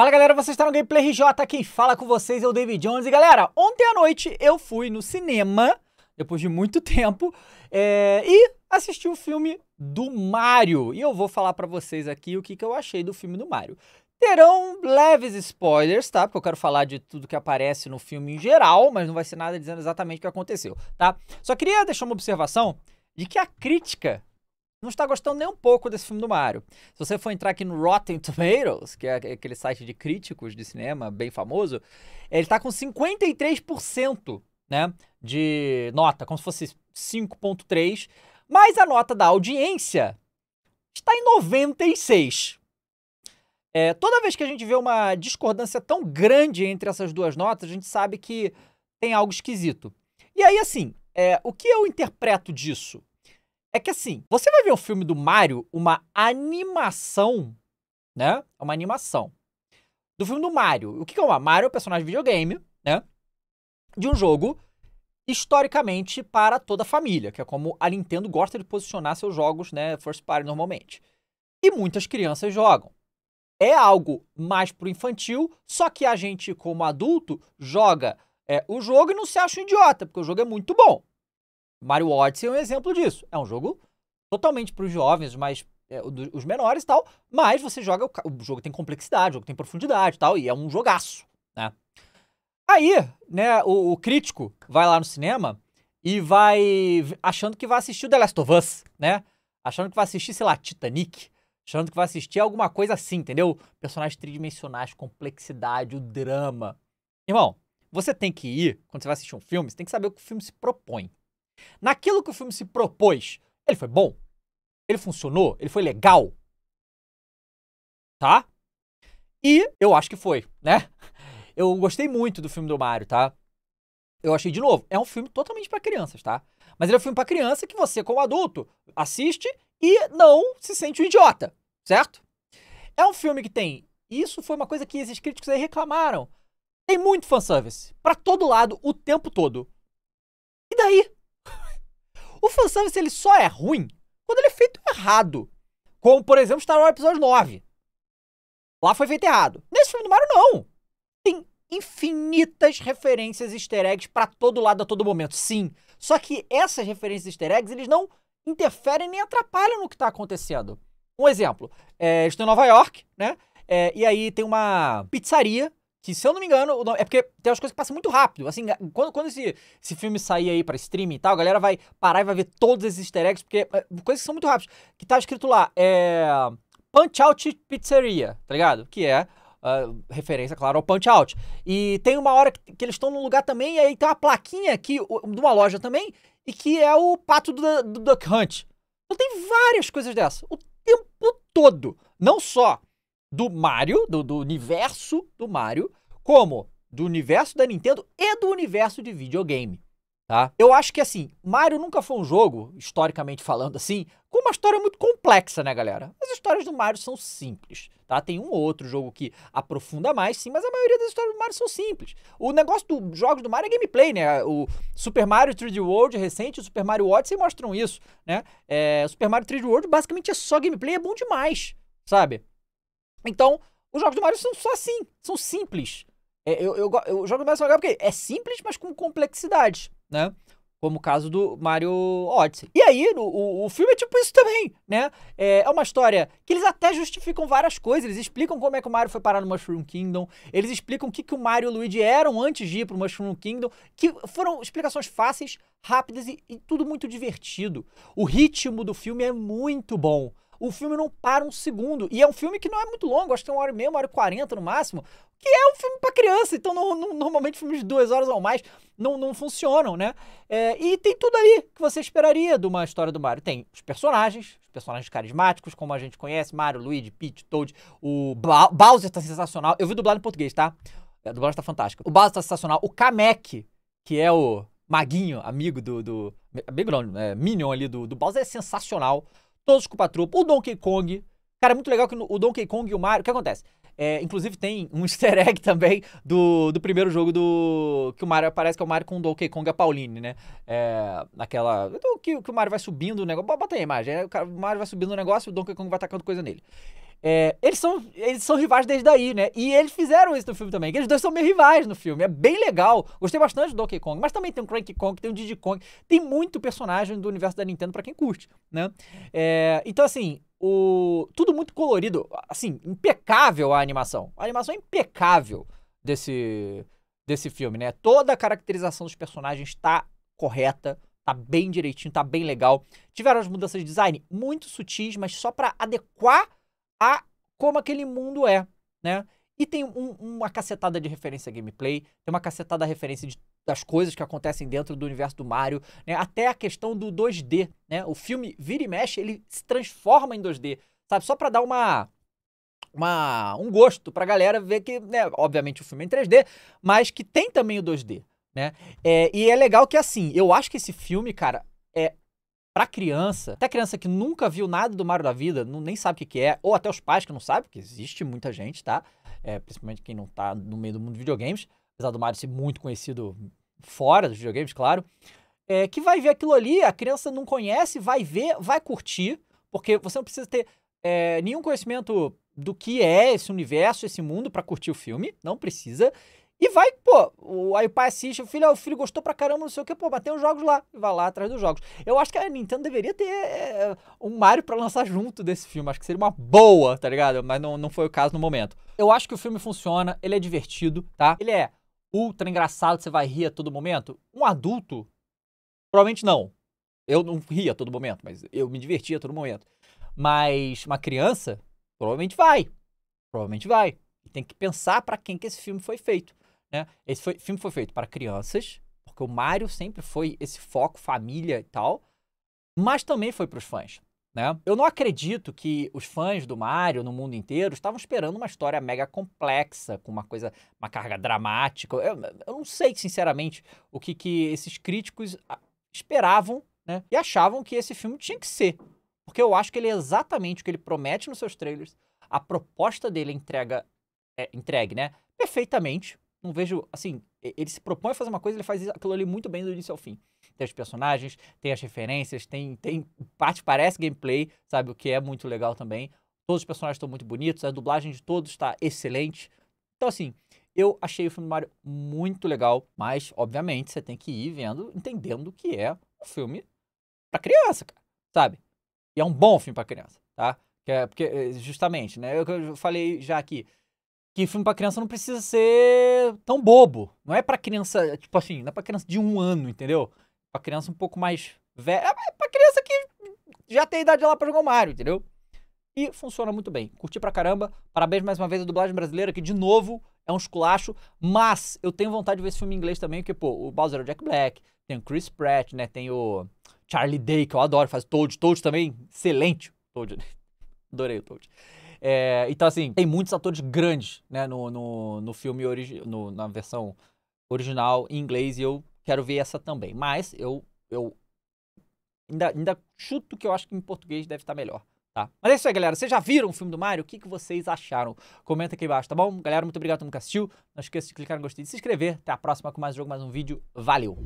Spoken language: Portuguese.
Fala galera, você está no Gameplay RJ, quem fala com vocês é o David Jones. E galera, ontem à noite eu fui no cinema, depois de muito tempo, é... e assisti o filme do Mario. E eu vou falar para vocês aqui o que, que eu achei do filme do Mario. Terão leves spoilers, tá? Porque eu quero falar de tudo que aparece no filme em geral, mas não vai ser nada dizendo exatamente o que aconteceu, tá? Só queria deixar uma observação de que a crítica não está gostando nem um pouco desse filme do Mario. Se você for entrar aqui no Rotten Tomatoes, que é aquele site de críticos de cinema bem famoso, ele está com 53%, né, de nota, como se fosse 5.3, mas a nota da audiência está em 96. É, toda vez que a gente vê uma discordância tão grande entre essas duas notas, a gente sabe que tem algo esquisito. E aí, assim, é, o que eu interpreto disso? É que assim, você vai ver um filme do Mario, uma animação, né? É uma animação. Do filme do Mario. O que é uma? Mario é um personagem de videogame, né? De um jogo historicamente para toda a família, que é como a Nintendo gosta de posicionar seus jogos, né? First party normalmente. E muitas crianças jogam. É algo mais pro infantil, só que a gente, como adulto, joga é, o jogo e não se acha um idiota, porque o jogo é muito bom. Mario Odyssey é um exemplo disso. É um jogo totalmente para os jovens, mas é, os menores e tal, mas você joga, o, jogo tem complexidade, o jogo tem profundidade e tal, e é um jogaço, né? Aí, né, o, o, crítico vai lá no cinema e vai achando que vai assistir o The Last of Us, né? Achando que vai assistir, sei lá, Titanic, achando que vai assistir alguma coisa assim, entendeu? Personagens tridimensionais, complexidade, o drama. Irmão, você tem que ir, quando você vai assistir um filme, você tem que saber o que o filme se propõe. Naquilo que o filme se propôs, ele foi bom? Ele funcionou? Ele foi legal? Tá? E eu acho que foi, né? Eu gostei muito do filme do Mario, tá? Eu achei, de novo, é um filme totalmente para crianças, tá? Mas ele é um filme para criança que você, como adulto, assiste e não se sente um idiota, certo? É um filme que tem. Isso foi uma coisa que esses críticos aí reclamaram. Tem muito fanservice. para todo lado, o tempo todo. E daí? fanservice ele só é ruim quando ele é feito errado. Como, por exemplo, Star Wars Episódio 9. Lá foi feito errado. Nesse filme do Mario, não. Tem infinitas referências easter eggs pra todo lado, a todo momento. Sim. Só que essas referências easter eggs, eles não interferem nem atrapalham no que tá acontecendo. Um exemplo. É, estou em Nova York, né? É, e aí tem uma pizzaria que, se eu não me engano, é porque tem umas coisas que passam muito rápido. Assim, quando, quando esse, esse filme sair aí pra streaming e tal, a galera vai parar e vai ver todos esses easter eggs, porque é, coisas que são muito rápidas. Que tá escrito lá, é. Punch Out Pizzeria, tá ligado? Que é Uh, referência, claro, ao Punch Out. E tem uma hora que, que eles estão num lugar também, e aí tem uma plaquinha aqui de uma loja também, e que é o pato do, do Duck Hunt. Então tem várias coisas dessa. O tempo todo. Não só do Mario, do, do universo do Mario, como do universo da Nintendo e do universo de videogame. Tá? Eu acho que assim, Mario nunca foi um jogo, historicamente falando assim, com uma história muito complexa, né, galera? As histórias do Mario são simples, tá? Tem um ou outro jogo que aprofunda mais, sim, mas a maioria das histórias do Mario são simples. O negócio dos jogos do Mario é gameplay, né? O Super Mario 3D World recente, o Super Mario Odyssey mostram isso, né? É, o Super Mario 3D World basicamente é só gameplay, é bom demais, sabe? Então, os jogos do Mario são só assim, são simples. É, eu, eu, eu jogo mais legal porque é simples, mas com complexidade, né? Como o caso do Mario Odyssey. E aí, o, o filme é tipo isso também, né? É, é uma história que eles até justificam várias coisas. Eles explicam como é que o Mario foi parar no Mushroom Kingdom. Eles explicam o que, que o Mario e o Luigi eram antes de ir pro Mushroom Kingdom. Que foram explicações fáceis, rápidas e, e tudo muito divertido. O ritmo do filme é muito bom. O filme não para um segundo. E é um filme que não é muito longo, acho que tem uma hora e meia, uma hora e quarenta no máximo. Que é um filme para criança, então não, não, normalmente filmes de duas horas ou mais não, não funcionam, né? É, e tem tudo ali que você esperaria de uma história do Mario. Tem os personagens, os personagens carismáticos, como a gente conhece, Mario, Luigi, Peach, Toad, o ba Bowser tá sensacional. Eu vi dublado em português, tá? A dublagem tá fantástica. O Bowser tá sensacional. O Kamek, que é o maguinho, amigo do... do amigo não, é, Minion ali do, do Bowser, é sensacional. Todos com Patrupa. O Donkey Kong. Cara, é muito legal que o Donkey Kong e o Mario. O que acontece? É, inclusive tem um easter egg também do, do primeiro jogo do. Que o Mario aparece, que é o Mario com o Donkey Kong a Pauline, né? É, naquela. Que, que o Mario vai subindo o negócio. Bota aí a imagem. Né? O, cara, o Mario vai subindo o negócio e o Donkey Kong vai atacando coisa nele. É, eles, são, eles são rivais desde aí, né? E eles fizeram isso no filme também. Eles dois são meio rivais no filme. É bem legal. Gostei bastante do Donkey Kong, mas também tem o Cranky Kong, tem o Diddy Kong. Tem muito personagem do universo da Nintendo para quem curte, né? É, então, assim, o tudo muito colorido. Assim, impecável a animação. A animação é impecável desse, desse filme, né? Toda a caracterização dos personagens está correta tá bem direitinho, tá bem legal. Tiveram as mudanças de design muito sutis, mas só para adequar a como aquele mundo é, né? E tem um, uma cacetada de referência a gameplay, tem uma cacetada de referência de, das coisas que acontecem dentro do universo do Mario, né? até a questão do 2D, né? O filme vira e mexe, ele se transforma em 2D, sabe? Só para dar uma, uma um gosto pra galera ver que, né, obviamente o filme é em 3D, mas que tem também o 2D, né? É, e é legal que assim, eu acho que esse filme, cara, é pra criança, até criança que nunca viu nada do Mario da vida, não, nem sabe o que, que é, ou até os pais que não sabem, porque existe muita gente, tá? É, principalmente quem não tá no meio do mundo de videogames, apesar do Mario ser muito conhecido fora dos videogames, claro, é, que vai ver aquilo ali, a criança não conhece, vai ver, vai curtir, porque você não precisa ter é, nenhum conhecimento do que é esse universo, esse mundo para curtir o filme, não precisa. E vai, pô, o, aí o pai assiste, o filho, ah, o filho gostou pra caramba, não sei o que, pô, bateu os jogos lá, e vai lá atrás dos jogos. Eu acho que a Nintendo deveria ter é, um Mario para lançar junto desse filme, acho que seria uma boa, tá ligado? Mas não, não foi o caso no momento. Eu acho que o filme funciona, ele é divertido, tá? Ele é ultra engraçado, você vai rir a todo momento. Um adulto, provavelmente não. Eu não ria a todo momento, mas eu me divertia a todo momento. Mas uma criança, provavelmente vai. Provavelmente vai. Tem que pensar para quem que esse filme foi feito. Né? Esse foi, filme foi feito para crianças, porque o Mario sempre foi esse foco família e tal, mas também foi para os fãs. Né? Eu não acredito que os fãs do Mario no mundo inteiro estavam esperando uma história mega complexa, com uma coisa, uma carga dramática. Eu, eu não sei, sinceramente, o que, que esses críticos ah, esperavam né? e achavam que esse filme tinha que ser. Porque eu acho que ele é exatamente o que ele promete nos seus trailers. A proposta dele é entrega, é, entregue, né? Perfeitamente não vejo, assim, ele se propõe a fazer uma coisa, ele faz aquilo ali muito bem do início ao fim. Tem os personagens, tem as referências, tem, tem parte parece gameplay, sabe, o que é muito legal também. Todos os personagens estão muito bonitos, a dublagem de todos está excelente. Então, assim, eu achei o filme do Mario muito legal, mas, obviamente, você tem que ir vendo, entendendo o que é um filme para criança, cara, sabe? E é um bom filme para criança, tá? Que é, porque, eh, justamente, né, eu falei já aqui, que filme para criança não precisa ser tão bobo. Não é para criança, tipo assim, não é pra criança de um ano, entendeu? Pra criança um pouco mais velha. É, é pra criança que já tem idade lá pra jogar o Mario, entendeu? E funciona muito bem. Curti pra caramba. Parabéns mais uma vez à dublagem brasileira, que de novo é um esculacho. Mas eu tenho vontade de ver esse filme em inglês também, porque, pô, o Bowser é o Jack Black, tem o Chris Pratt, né? Tem o Charlie Day, que eu adoro, faz Toad. Toad também, excelente. Toad, Adorei o Toad. É, então, assim, tem muitos atores grandes, né, no, no, no filme, origi no, na versão original em inglês, e eu quero ver essa também. Mas eu, eu ainda, ainda chuto que eu acho que em português deve estar melhor. Tá. Mas é isso aí, galera. Vocês já viram o filme do Mario? O que, que vocês acharam? Comenta aqui embaixo, tá bom? Galera, muito obrigado por todo mundo que assistiu. Não esqueça de clicar no gostei e se inscrever. Até a próxima com mais jogo, mais um vídeo. Valeu!